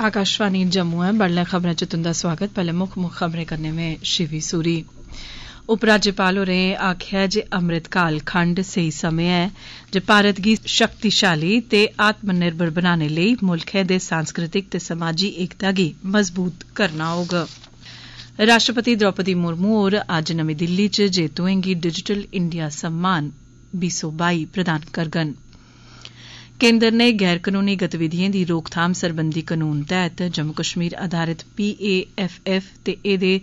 आकाशवाणी जम्मू है बड़ले खबरें च तुंदा स्वागत पैह्ले मुक्ख मुक्ख खबरें कन्नै में शिवी सूरी उप राज्यपाल होरें आक्खेआ जे अमृतकाल खंड सेई समें ऐ जे भारत गी शक्तिशाली ते आत्मनिर्भर बनाने लेई मुल्खै दे सांस्कृतिक ते समाजी एकता गी मजबूत करना होग राष्ट्रपति द्रौपदी मुर्मू होर अज्ज नमीं दिल्ली च जेत्तुएं गी डिजिटल इंडिया सम्मान बीसो बाई प्रदान करगंन ਕੇਂਦਰ ਨੇ ਗੈਰ ਕਾਨੂੰਨੀ ਗਤੀਵਿਧੀਆਂ ਦੀ ਰੋਕਥਾਮ ਸਰਬੰਧੀ ਕਾਨੂੰਨ ਤਹਿਤ ਜੰਮੂ ਕਸ਼ਮੀਰ ਆਧਾਰਿਤ ਪੀਏਐਫਐਫ ਤੇ ਇਹਦੇ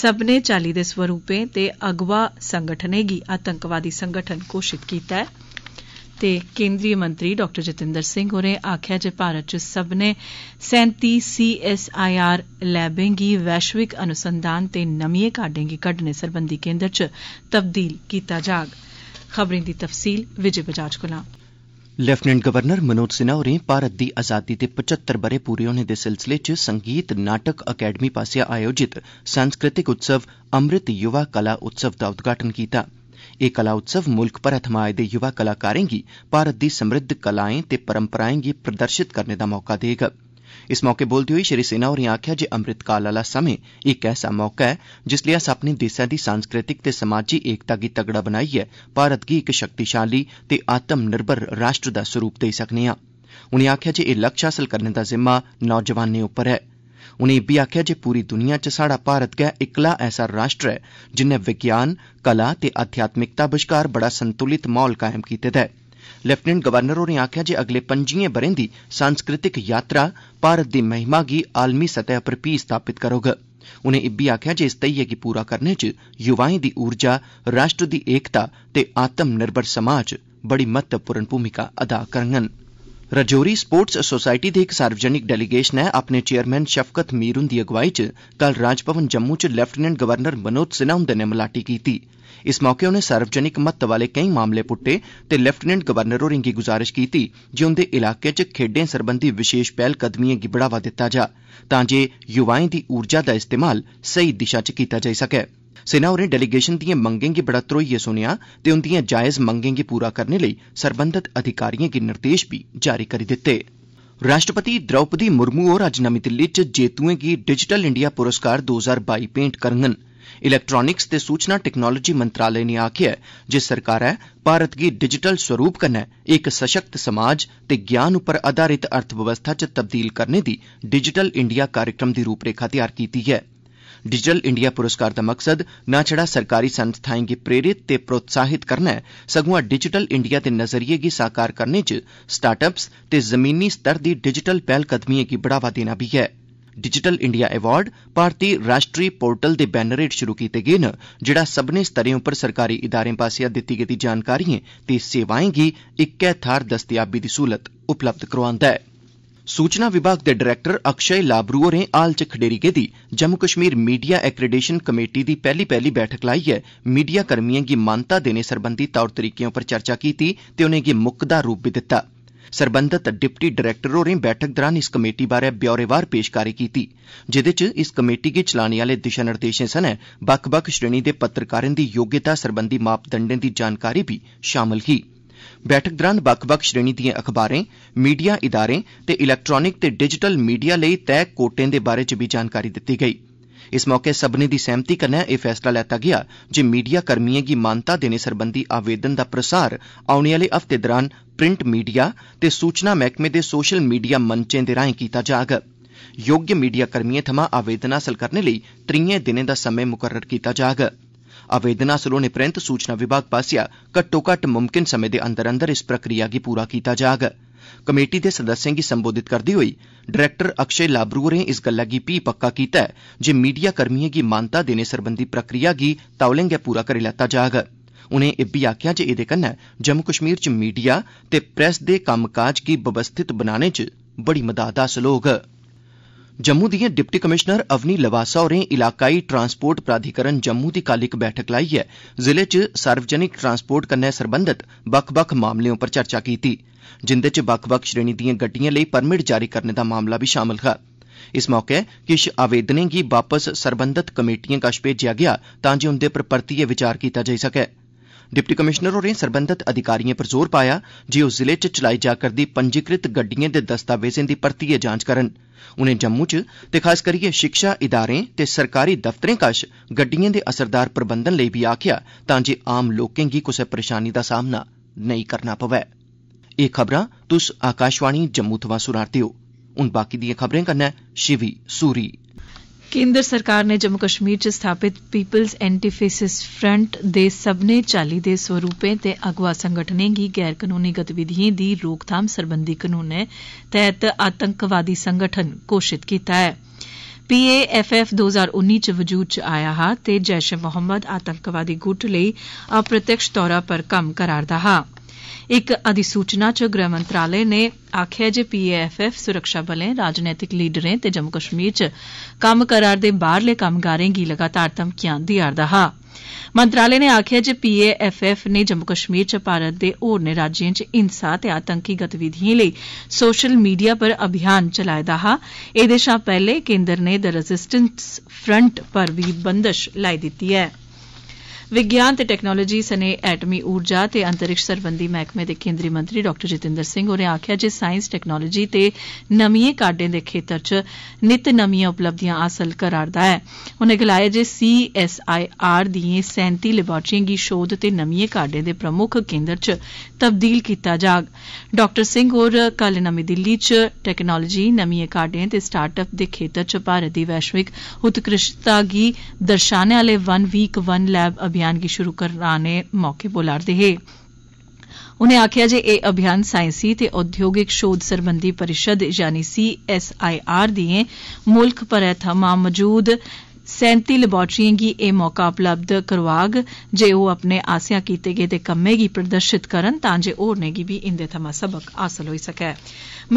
ਸਭਨੇ ਚਾਲੀ ਦੇ ਸਵਰੂਪੇ ਤੇ ਅਗਵਾ ਸੰਗਠਨੇ ਗੀ ਆਤੰਕਵਾਦੀ ਸੰਗਠਨ ਘੋਸ਼ਿਤ ਕੀਤਾ ਹੈ ਤੇ ਕੇਂਦਰੀ ਮੰਤਰੀ ਡਾਕਟਰ ਜਤਿੰਦਰ ਸਿੰਘ ਹੋਰੇ ਆਖਿਆ ਜੇ ਭਾਰਤ ਚ ਸਭਨੇ 37 ਸੀਐਸਆਈਆਰ ਲੈਬਿੰਗ ਗੀ ਵੈਸ਼ਵਿਕ ਅਨੁਸੰਧਾਨ ਤੇ ਨਮੀਏ ਕਾਢੇਂ ਗੀ ਕੱਢਨੇ ਸਰਬੰਧੀ ਕੇਂਦਰ ਚ ਤਬਦੀਲ ਕੀਤਾ ਜਾਗ ਖਬਰਿੰਦੀ ਤਫਸੀਲ ਵਿਜੇ ਬਜਾਜ ਕੋਲੋਂ लेफ्टिनेंट गवर्नर मनोज सिन्हा होरें भारत दी आजादी दे पचह्त्तर ब'रे पूरे होने दे सिलसिले च संगीत नाटक अकैडमी आसेआ आयोजित सांस्कृतिक उत्सव अमृत युवा कला उत्सव दा उद्घाटन कीता एह् कला उत्सव मुल्ख भरै थमां आए दे युवा कलाकारें गी भारत दी समृद्ध कलाएं ते परएं गी प्रदर्शित करने दा मौका दस्सेआ इस मौके बोलदे होई श्री सिन्हा होरें आखेआ जे अमृतकाल आह्ला समें इक ऐसा मौका ऐ जिसलै अस अपने देसै दी सांस्कृतिक ते समाजी एकता गी तगड़ा बनाइयै भारत गी इक शक्तिशाली ते आत्मनिर्भर राष्ट्र दा स्वरूप देई सकने आं उनें आखेआ जे एह् लक्ष्य हासल करने दा जिम्मा नौजवानें उप्पर ऐ उनें इब्बी आखेआ जे पूरी दुनिया च स्हाड़ा भारत गै इक्कला ऐसा राष्ट्र ऐ जिन्नै विज्ञान कला ते अध्यात्मिकता बश्कार बड़ा संतुलित माहौल कायम कीते दा ऐ लेफ्टिनेंट गवर्नर होरें आखेआ जे अगले पंजिएं ब'रें दी सांस्कृतिक यात्रा भारत दी महिमा गी आलमी सतह पर फ्ही स्थापित करोग उनें इब्बी आखेआ जे इस धैइये गी पूरा करने च युवाएं दी ऊर्जा राष्ट्र दी एकता ते आत्मनिर्भर समाज बड़ी महत्वपूर्ण भूमिका अदा करङन रजौरी स्पोर्ट्स सोसायटी दे इक सार्वजनिक डेलीगेशन ने अपने चेयरमैन शफकत मीर हुंदी अगुवाई च कल राजभवन जम्मू च लेफ्टिनेंट गवर्नर मनोज सिन्हा नै मलाटी कीती इस मौके उनें सार्वजनिक महत्व आह्ले केई मामले पुट्टे ते लेफ्टिनेंट गवर्नर होरें गी गुजारिश कीती जे उंदे इलाके च खेड्ढें सरबंधी विशेष पैह्लकदमिएं गी बढ़ावा दित्ता जा तांजे युवाएं दी ऊर्जा दा इस्तेमाल सेई दिशा च कीता जाई सकै सिन्हा होरें डेलीगेशन दिएं मंगें गी बड़ा धरोइयै सुनेआ ते उंदिएं जायज मंगें गी पूरा करने लेई सरबंधत अधिकारिएं गी निर्देश बी जारी करी दित्ते राष्ट्रपति द्रौपदी मुर्मू होर अज्ज नमीं दिल्ली च जेतुएं गी डिजिटल इंडिया पुरस्कार दो हजार बाई भेंट करङन इलैक्ट्रानिक्स ते सूचना टेक्नोलाजी मंत्रालय ने आखेआ ऐ जे सरकारै भारत गी डिजिटल स्वरूप कन्नै इक सशक्त समाज ते ज्ञान उप्पर आधारित अर्थबवस्था च तब्दील करने दी डिजिटल इंडिया कार्यक्रम दी रूपरेखा तैयार कीती ऐ डिजिटल इंडिया पुरस्कार दा मकसद नां छड़ा सरकारी संस्थाएं गी प्रेरित ते प्रोत्साहित करना ऐ सगुआं डिजिटल इंडिया दे नजरिए गी साकार करने च स्टार्टअप्स ते जमीनी स्तर दी डिजिटल पैह्लकदमिएं गी बढ़ावा देना बी ऐं डिजिटल इंडिया अवार्ड भारती राश्ट्री पोर्टल दे बैनर हेठ शुरू कीते गे न जेड़ा सब्मनें स्तरें उप्पर सरकारी इदारें पासेआ दित्ती गेदी जानकारिएं ते सेवाएं गी इक्कै थाहर दस्तयाबी दी स्हूलत उपलब्ध करोआंदा ऐ सूचना विभाग दे डायरेक्टर अक्षय लाबरू होरें हाल च खडेरी गेदी Jammu Kashmir media accreditation committee दी पैहली पैहली बैठक लाइयै मीडिया कर्मियें गी मानता देने सरबंधी तौर तरीकें उप्पर चर्चा कीती ते उनें'गी मुकदा रूप बी दित्ता गेआ सरबंधत डिप्टी डरैक्टर होरें बैठक दौरान इस कमेटी बारै ब्यौरेवार पेशकारी कीती जेह्दे च इस कमेटी गी चलाने आह्ले दिशा निर्देशें सने बक्ख बक्ख श्रेणी दे पत्रकारें दी योग्यता सरबंधी मापदंडें दी जानकारी बी शामल ही बैठक दौरान बक्ख बक्ख श्रेणी दिएं अखबारें मीडिया इदारें ते इलैक्ट्रानिक ते डिजिटल मीडिया लेई तैय कोटें दे बारै च बी जानकारी दित्ती गेई इस मौके सब्मनें दी सैह्मति कन्नै एह् फैसला लैता गेआ जे मीडिया कर्मिएं गी मानता देने सरबंधी आवेदन दा प्रसार औने आह्ले हफ्ते दौरान प्रिंट मीडिया ते सूचना मैह्कमे दे सोशल मीडिया मंचें दे राएं कीता जाग योग्य मीडिया कर्मिएं थमां आवेदन हासल करने लेई त्रीहें दिनें दा समें मुकर्रर कीता जाग आवेदन हासल होने परैंत सूचना विभाग पास्सेआ घट्टोघट्ट मुमकिन समें दे अंदर अंदर इस प्रक्रिया गी पूरा कीता जाग कमेटी दे सदस्यें गी संबोधित करदे होई डरैक्टर अक्षय लाबरू होरें इस गल्लै गी फ्ही पक्का कीता ऐ जे मीडिया कर्मिएं गी मान्यता देने सरबंधी प्रक्रिया गी तौले गै पूरा करी लैता जाग उनें इब्बी आखेआ जे एह्दे कन्नै जम्मू कश्मीर च मीडिया ते प्रेस दे कम्मकाज गी व्यवस्थित बनाने च बड़ी मदाद हासल होग जम्मू दिए डिप्टी कमिशनर अवनी लवासा होरें इलाकाई ट्रांसपोर्ट प्राधिकरण जम्मू दी कल इक बैठक लाइयै जिले च सार्वजनिक ट्रांसपोर्ट कन्नै सरबंधत बक्ख बक्ख मामलें उप्पर चर्चा कीती जिंदे च बक्ख बक्ख श्रेणी दिएं गड्डिएं लेई परमिट जारी करने दा मामला बी शामल हा इस मौके किश आवेदनें गी वापस सरबंधत कमेटिएं कश भेजेआ गेआ तांजे उंदे पर परतियै विचार कीता जाई सकै डिप्टी कमिशनर होरें सरबंधत अधिकारिएं पर जोर पाया जे ओह् जिले च चलाई जा'रदी पंजीकृत गड्डिएं दे दस्तावेजें दी परतियै जांच करन उनें जम्मू च ते खास करियै शिक्षा इदारें ते सरकारी दफ्तरें कश गड्डिएं दे असरदार प्रबंधन लेई बी आखेआ तां जे आम लोकें गी कुसै परेशानी दा सामना नेईं करना पवै एह् खबरां तुस आकाशवाणी जम्मू थमां सुना'रदे ओ हून बाकी खबरें कन्नै शिवी सूरी ਕੇਂਦਰ ਸਰਕਾਰ ਨੇ ਜੰਮੂ ਕਸ਼ਮੀਰ 'ਚ ਸਥਾਪਿਤ ਪੀਪਲਸ ਐਂਟੀਫੇਸਿਸ ਫਰੰਟ ਦੇ ਸਭਨੇ ਚਾਲੀ ਦੇ ਸਵਰੂਪੇ ਤੇ ਅਗਵਾ ਸੰਗਠਨਾਂ ਦੀ ਗੈਰ ਕਾਨੂੰਨੀ ਗਤੀਵਿਧੀਆਂ ਦੀ ਰੋਕਥਾਮ ਸਰਬੰਧੀ ਕਾਨੂੰਨ ਨੇ ਤਹਿਤ ਆਤੰਕਵਾਦੀ ਸੰਗਠਨ ਘੋਸ਼ਿਤ ਕੀਤਾ ਹੈ ਪੀਏਐਫਐਫ 2019 ਚ ਵਜੂਦ ਚ ਆਇਆ ਹਾ ਤੇ ਜੈਸ਼ ਮੁਹੰਮਦ ਆਤੰਕਵਾਦੀ ਗੁੱਟ ਲਈ ਅਪ੍ਰਤੱਖ ਤੌਰ ਪਰ ਕੰਮ ਕਰਾਰਦਾ ਹਾ इक अधिसूचना च गृह मंत्रालय नै आक्खेआ ऐ जे पीएएफएफ सुरक्षाबलें राजनैतिक लीडरें ते जम्मू कश्मीर च कम्म करा'रदे बाहरले कम्मगारें गी लगातार धमकियां देआ'रदा हा मंत्रालय ने आक्खेआ ऐ जे पीएएफएफ नै जम्मू कश्मीर च भारत दे होरने राज्यें च हिंसा ते आतंकी गतिविधिएं लेई सोशल मीडिया पर अभियान चलाए दा हा एह्दे शा पैह्ले केन्द्र ने द रजिस्टेंस फ्रंट पर भी बंदश लाई दित्ती ऐ विज्ञान ते टैक्नालोजी सने एटमी ऊर्जा ते अंतरिक्ष सरबंधी मैह्कमे दे केन्द्री मंत्री डॉ जितेंद्र सिंह होरें आक्खेआ जे साईंस टैक्नालोजी ते नमिएं काड्डें दे खेत्तर च नित नमियां उपलब्धियां हासल करा'रदा ऐ उनें गलाया जे सीएसआईआर दिएं सैंती लबौरटिएं गी शोध ते नमिएं काड्डें दे प्रमुक्ख केन्द्र च तब्दील कीता जाग डॉ सिंह होर कल नमीं दिल्ली च टैक्नालोजी नमिएं काड्डें ते स्टार्ट अप दे खेत्तर च भारत दी वैश्विक उत्कृष्टता गी दर्शाने आले 'वन वीक वन लैब' अभियान अभियान गी शुरू कराने मौके बोला'रदे हे उनें आक्खेआ जे एह् अभियान साइंसी ते औद्योगिक शोध सरबंधी परिषद यानी सीएसआईआर दिएं मुल्ख भरै थमां मजूद सैहती लेबाट्रिएं गी एह् मौका उपलब्ध करोआग जे ओ अपने आसेआ कीते गेदे कम्में गी प्रदर्शित करन तां जे होरनें गी बी इंदे थमां सबक हासल होई सकै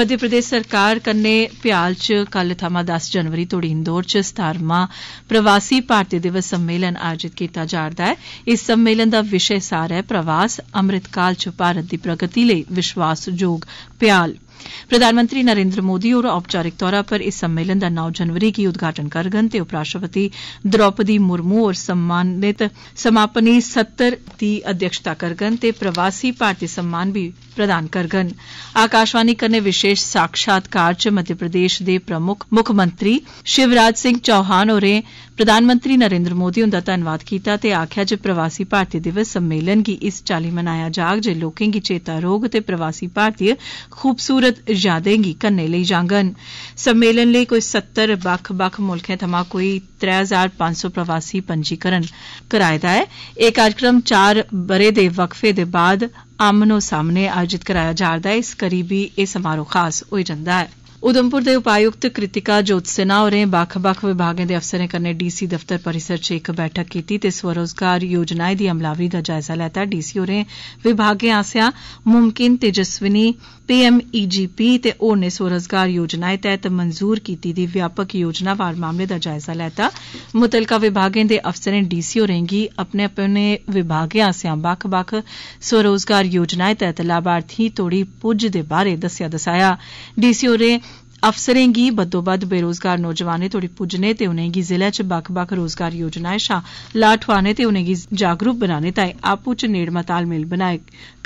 मध्यप्रदेश सरकार कन्नै भ्याल च कल थमां दस जनवरी तोड़ी इंदौर च सतारवां प्रवासी भारतीय दिवस सम्मेलन आयोजित कीता जा'रदा ऐ इस सम्मेलन दा विषय सार ऐ प्रवास अमृतकाल च भारत दी प्रगति लेई विश्वासजोग भ्याल' प्रधानमंत्री नरेन्द्र मोदी होर औपचारिक तौरा पर इस सम्मेलन दा नौ जनवरी गी उदघाटन करगन ते उपराष्ट्रपति द्रौपदी मुर्मू होर सम्मानित समापनी सत्र दी अध्यक्षता करगन ते प्रवासी भारतीय सम्मान बी प्रदान प्रदान करङन आकाशवाणी कन्नै विशेष साक्षात्कार च मध्य प्रदेश दे प्रमुक्ख मुक्खमंत्री शिवराज सिंह चौहान होरें प्रधानमंत्री नरेन्द्र मोदी हुन्दा धन्नवाद कीता ते आक्खेआ जे प्रवासी भारतीय दिवस सम्मेलन गी इस चाली मनाया जाग जे लोकें गी चेता रौह्ग ते प्रवासी भारतीय खूबसूरत यादें गी कन्नै लेई जांगन सम्मेलन लेई कोई सत्तर बक्ख बक्ख मुल्खें थमां कोई त्रै हजार पंज सौ प्रवासी पंजीकरण कराए दा ऐ एह् कार्यक्रम चार ब'रे दे वक्फे दे बाद ਆਮਨੋ ਸਾਹਮਣੇ ਆਯੋਜਿਤ ਕਰਾਇਆ ਜਾ ਰਿਹਾ ਹੈ ਇਸ ਕਰੀਬੀ ਇਹ ਸਮਾਰੋਹ ਖਾਸ ਹੋ ਜਾਂਦਾ ਹੈ उधमपुर दे उपायुक्त कृतिका ज्योत सिन्हा होरें बक्ख बक्ख विभागें दे अफसरें कन्नै डीसी दफ्तर परिसर च इक बैठक कीती ते स्वरोजगार योजनाएं दी अमलावरी दा जायजा लैता डीसी होरें विभागें आसेआ मुमकिन तेजस्विनी पीएमईजीपी ते होरनें स्वरोजगार योजनाएं तैह्त मंजूर कीती दी व्यापक योजनावार मामले दा जायजा लैता मुतलका विभागें दे अफसरें डीसी होरें गी अपने अपने विभागें आसेआ बक्ख बक्ख स्वरोजगार योजनाएं तैह्त लाभार्थिएं तोड़ी पुज दे बारै दस्सेआ दसाया अफसरें गी बद्दोबद्द बेरोजगार नौजवानें तोड़ी पुज्जने ते उनेंगी जिले च बक्ख बक्ख रोजगार योजनाएं शा लाह ठोआने ते उनें'गी जागरूक बनाने ताईं आपू च नेड़मा तालमेल बना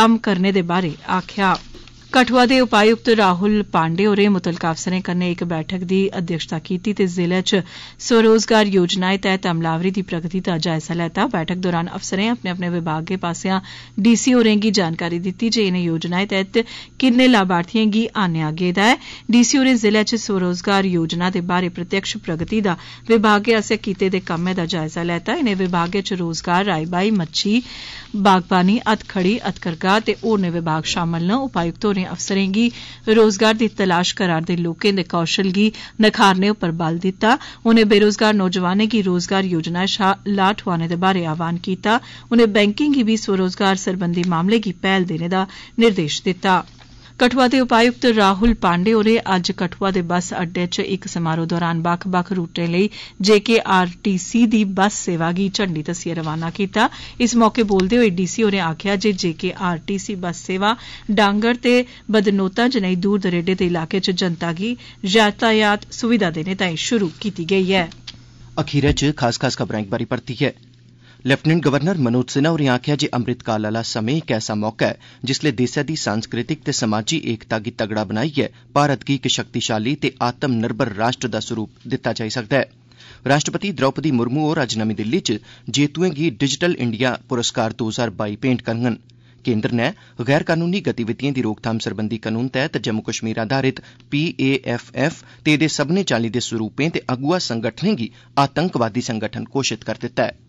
कम्म करने दे बारै आक्खेआ ऐ कठुआ दे उपायुक्त राहुल पांडे होरें मुतलका अफसरें कन्नै इक बैठक दी अध्यक्षता कीती ते जिले च स्वरोजगार योजनाएं तैह्त अमलावरी दी प्रगति दा जायजा लैता बैठक दौरान अफसरें अपने अपने विभागें पास्सेआ डीसी होरें गी जानकारी दित्ती जे इनें योजनाएं तैह्त किन्ने लाभार्थिएं गी आन्नेआ गेदा ऐ डीसी होरें जिले च स्वरोजगार योजना दे बारै प्रत्यक्ष प्रगति दा विभागें आस्सेआ कीते दे कम्मै दा जायजा लैता इनें विभागें च रोजगार राई बाई मच्छी बागवानी हथखड़ी हथकरघा ते होरनें विभाग शामल न उपायुक्त होरें उनें अफसरें गी रोजगार दी तलाश करा'रदे लोकें दे कौशल गी नखारने उप्पर बल दित्ता उनें बेरोजगार नौजवानें गी रोजगार योजना षा लाह ठोआने दे बारै आहवान कीता उनें बैंकें गी बी स्वरोज़गार सरबंधी मामलें गी पैहल देने दा निर्देश दित्ता कठुआ दे उपायुक्त राहुल पांडे होरें अज्ज कठुआ दे बस अड्डे च इक समारोह दौरान बक्ख बक्ख रूटें लेई जेकेआरटीसी दी बस सेवा गी झंडी दस्सियै रवाना कीता इस मौके बोलदे होई डीसी होरें आक्खेआ जे जेकेआरटीसी बस सेवा डांगर ते बदनोता जनेह् दूर दरेडे दे इलाकें च जनता गी यातायात सुविधा देने ताईं शुरू कीती गेई ऐ लेफ्टिनेंट गवर्नर मनोज सिन्हा होरें आखेआ जे अमृतकाल आह्ला समें इक ऐसा मौका ऐ जिसलै देसै दी सांस्कृतिक ते समाजी एकता गी तगड़ा बनाइयै भारत गी इक शक्तिशाली ते आत्म निर्भर राष्ट्र दा सरूप दित्ता जाई सकदा ऐ राष्ट्रपति द्रौपदी मुर्मू होर अज्ज नमीं दिल्ली च जेतुएं गी डिजिटल इंडिया पुरस्कार दो हजार बाई भेंट करङन केन्द्र नै गैर कानूनी गतिविधिएं दी रोकथाम सरबंधी कानून तैह्त जम्मू कश्मीर आधारित पीएएफएफ ते एह्दे सब्मनें चाल्ली दे सरूपें ते अगुआ संगठनें गी आतंकवादी संगठन घोषित करी दित्ता ऐ